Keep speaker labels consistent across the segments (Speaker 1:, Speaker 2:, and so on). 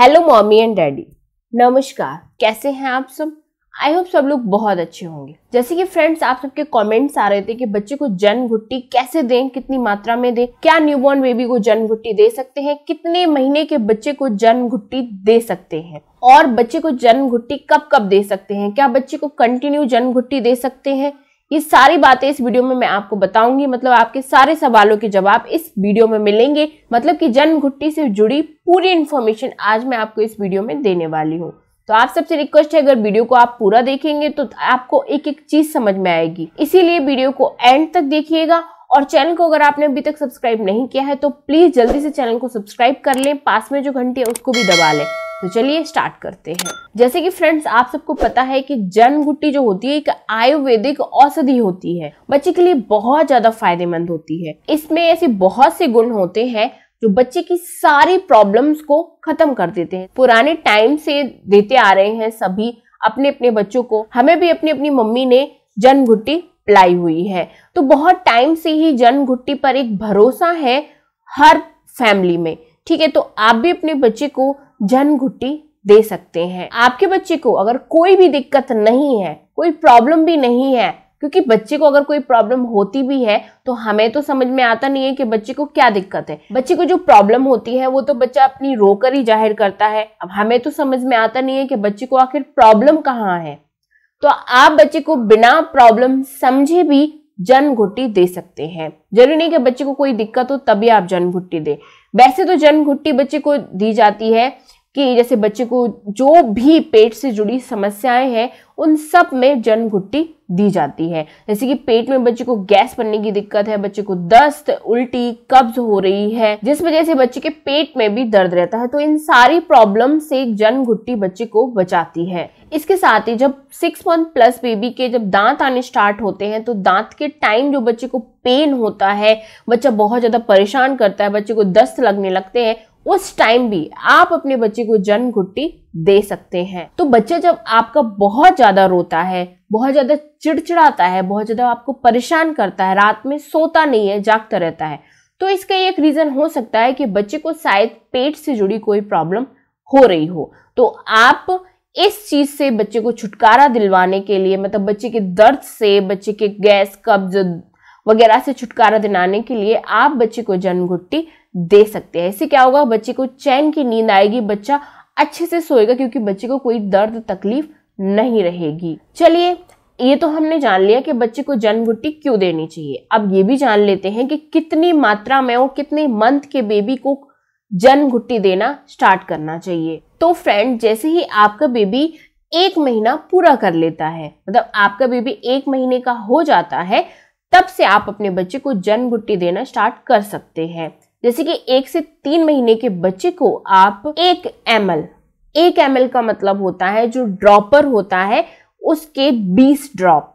Speaker 1: hello mommy and daddy नमस्कार कैसे हैं आप सब आई होप सब लोग बहुत अच्छे होंगे जैसे कि फ्रेंड्स आप सबके कमेंट्स आ रहे थे कि बच्चे को जन्म घुट्टी कैसे दें कितनी मात्रा में दें क्या न्यूबॉर्न बेबी को जन्म घुट्टी दे सकते हैं कितने महीने के बच्चे को जन्म घुट्टी दे सकते हैं और बच्चे को जन्म घुट्टी कब कब दे सकते हैं क्या बच्चे को कंटिन्यू जन्म घुट्टी दे सकते हैं ये सारी बातें इस वीडियो में मैं आपको बताऊंगी मतलब आपके सारे सवालों के जवाब इस वीडियो में मिलेंगे मतलब कि जन्म घुट्टी से जुड़ी पूरी इन्फॉर्मेशन आज मैं आपको इस वीडियो में देने वाली हूँ तो आप सबसे रिक्वेस्ट है अगर वीडियो को आप पूरा देखेंगे तो आपको एक एक चीज समझ में आएगी इसीलिए वीडियो को एंड तक देखिएगा और चैनल को अगर आपने अभी तक सब्सक्राइब नहीं किया है तो प्लीज जल्दी से चैनल को सब्सक्राइब कर लें पास में जो घंटी है उसको भी दबा लें तो चलिए स्टार्ट करते हैं जैसे कि फ्रेंड्स आप सबको पता है कि जन गुट्टी जो होती है एक आयुर्वेदिक औषधि होती है बच्चे के लिए बहुत ज्यादा फायदेमंद होती है इसमें ऐसे बहुत से गुण होते हैं जो बच्चे की सारी प्रॉब्लम्स को खत्म कर देते हैं पुराने टाइम से देते आ रहे हैं सभी अपने अपने बच्चों को हमें भी अपनी अपनी मम्मी ने जन घुट्टी पिलाई हुई है तो बहुत टाइम से ही जन घुट्टी पर एक भरोसा है हर फैमिली में ठीक है तो आप भी अपने बच्चे को जनगुट्टी दे सकते हैं आपके बच्चे को अगर कोई भी दिक्कत नहीं है कोई प्रॉब्लम भी नहीं है क्योंकि बच्चे को अगर कोई प्रॉब्लम होती भी है तो हमें तो समझ में आता नहीं है कि बच्चे को क्या दिक्कत है बच्चे को जो प्रॉब्लम होती है वो तो बच्चा अपनी रोकर ही जाहिर करता है अब हमें तो समझ में आता नहीं है कि बच्चे को आखिर प्रॉब्लम कहाँ है तो आप बच्चे को बिना प्रॉब्लम समझे भी जन्म घुट्टी दे सकते हैं जरूरी नहीं कि बच्चे को कोई दिक्कत हो तभी आप जन्म घुट्टी दे वैसे तो जन्म घुट्टी बच्चे को दी जाती है कि जैसे बच्चे को जो भी पेट से जुड़ी समस्याएं हैं उन सब में जन्म घुट्टी दी जाती है जैसे कि पेट में बच्चे को गैस बनने की दिक्कत है बच्चे को दस्त उल्टी कब्ज हो रही है जिस वजह से बच्चे के पेट में भी दर्द रहता है तो इन सारी प्रॉब्लम से जन घुट्टी बच्चे को बचाती है इसके साथ ही जब सिक्स मंथ प्लस बेबी के जब दांत आने स्टार्ट होते हैं तो दांत के टाइम जो बच्चे को पेन होता है बच्चा बहुत ज़्यादा परेशान करता है बच्चे को दस्त लगने लगते हैं उस टाइम भी आप अपने बच्चे को जन्म घुट्टी दे सकते हैं तो बच्चा जब आपका बहुत ज्यादा रोता है बहुत ज़्यादा चिड़चिड़ाता है बहुत ज़्यादा आपको परेशान करता है रात में सोता नहीं है जागता रहता है तो इसका एक रीज़न हो सकता है कि बच्चे को शायद पेट से जुड़ी कोई प्रॉब्लम हो रही हो तो आप इस चीज़ से बच्चे को छुटकारा दिलवाने के लिए मतलब बच्चे के दर्द से बच्चे के गैस कब्ज वगैरह से छुटकारा दिलाने के लिए आप बच्चे को जन्म घुट्टी दे सकते हैं इससे क्या होगा बच्चे को चैन की नींद आएगी बच्चा अच्छे से सोएगा क्योंकि बच्चे को कोई दर्द तकलीफ नहीं रहेगी चलिए ये तो हमने जान लिया कि बच्चे को जन्म गुट्टी क्यों देनी चाहिए अब ये भी जान लेते हैं कि कितनी मात्रा में और कितने मंथ के बेबी को जन्म गुट्टी देना स्टार्ट करना चाहिए तो फ्रेंड जैसे ही आपका बेबी एक महीना पूरा कर लेता है मतलब आपका बेबी एक महीने का हो जाता है तब से आप अपने बच्चे को जन्म गुट्टी देना स्टार्ट कर सकते हैं जैसे कि एक से तीन महीने के बच्चे को आप एक एम एक एम का मतलब होता है जो ड्रॉपर होता है उसके 20 ड्रॉप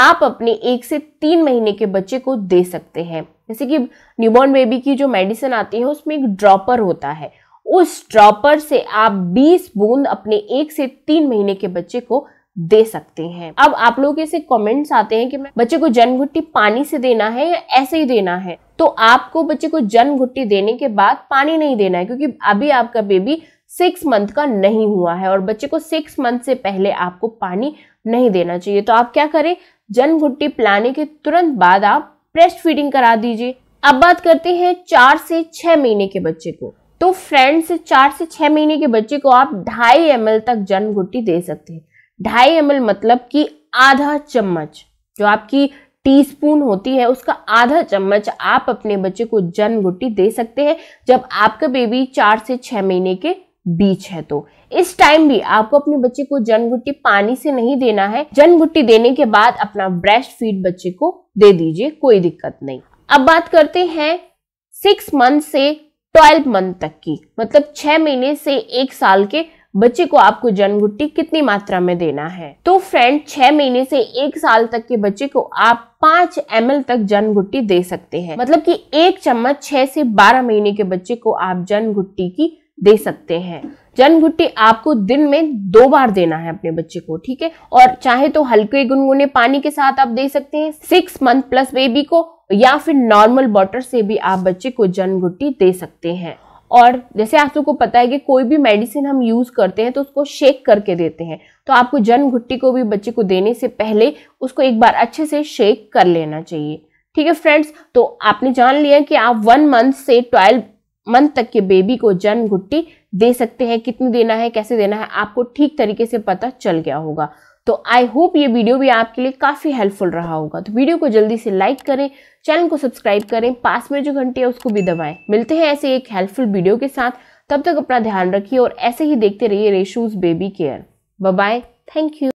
Speaker 1: आप अपने एक से तीन महीने के बच्चे को दे सकते हैं जैसे कि न्यूबॉर्न बेबी की जो मेडिसिन आती है उसमें एक ड्रॉपर होता है उस ड्रॉपर से आप 20 बूंद अपने एक से तीन महीने के बच्चे को दे सकते हैं अब आप लोगों के से कमेंट्स आते हैं कि बच्चे को जन्म घुट्टी पानी से देना है या ऐसे ही देना है तो आपको बच्चे को जन्म घुट्टी देने के बाद पानी नहीं देना है क्योंकि अभी आपका बेबी सिक्स मंथ का नहीं हुआ है और बच्चे को सिक्स मंथ से पहले आपको पानी नहीं देना चाहिए तो आप क्या करें जन्म घुट्टी पिलाने के तुरंत बाद आप ब्रेस्ट फीडिंग करा दीजिए अब बात करते हैं चार से छह महीने के बच्चे को तो फ्रेंड्स चार से छह महीने के बच्चे को आप ढाई एम तक जन्म घुट्टी दे सकते हैं ढाई एम मतलब कि आधा चम्मच जो आपकी टीस्पून होती है उसका आधा चम्मच आप अपने बच्चे को जन्म घुट्टी दे सकते हैं जब आपका बेबी चार से छह महीने के बीच है तो इस टाइम भी आपको अपने बच्चे को जन्मगुट्टी पानी से नहीं देना है जन्मगुट्टी देने के बाद अपना ब्रेस्ट फीड बच्चे को दे दीजिए कोई दिक्कत नहीं अब बात करते हैं सिक्स मंथ से ट्वेल्व मंथ तक की मतलब छह महीने से एक साल के बच्चे को आपको जन्मगुट्टी कितनी मात्रा में देना है तो फ्रेंड छह महीने से एक साल तक के बच्चे को आप पांच एम तक जन्मगुट्टी दे सकते हैं मतलब कि एक चम्मच छह से बारह महीने के बच्चे को आप जन्मगुट्टी की दे सकते हैं जन घुट्टी आपको दिन में दो बार देना है अपने बच्चे को ठीक है और चाहे तो हल्के गुनगुने पानी के साथ आप दे सकते हैं सिक्स मंथ प्लस बेबी को या फिर नॉर्मल वाटर से भी आप बच्चे को जन घुट्टी दे सकते हैं और जैसे आप सबको पता है कि कोई भी मेडिसिन हम यूज़ करते हैं तो उसको शेक करके देते हैं तो आपको जन घुट्टी को भी बच्चे को देने से पहले उसको एक बार अच्छे से शेक कर लेना चाहिए ठीक है फ्रेंड्स तो आपने जान लिया कि आप वन मंथ से ट्वेल्व मंथ तक के बेबी को जन्म घुट्टी दे सकते हैं कितनी देना है कैसे देना है आपको ठीक तरीके से पता चल गया होगा तो आई होप ये वीडियो भी आपके लिए काफ़ी हेल्पफुल रहा होगा तो वीडियो को जल्दी से लाइक करें चैनल को सब्सक्राइब करें पास में जो घंटी है उसको भी दबाएं मिलते हैं ऐसे एक हेल्पफुल वीडियो के साथ तब तक अपना ध्यान रखिए और ऐसे ही देखते रहिए Reshu's baby care bye thank you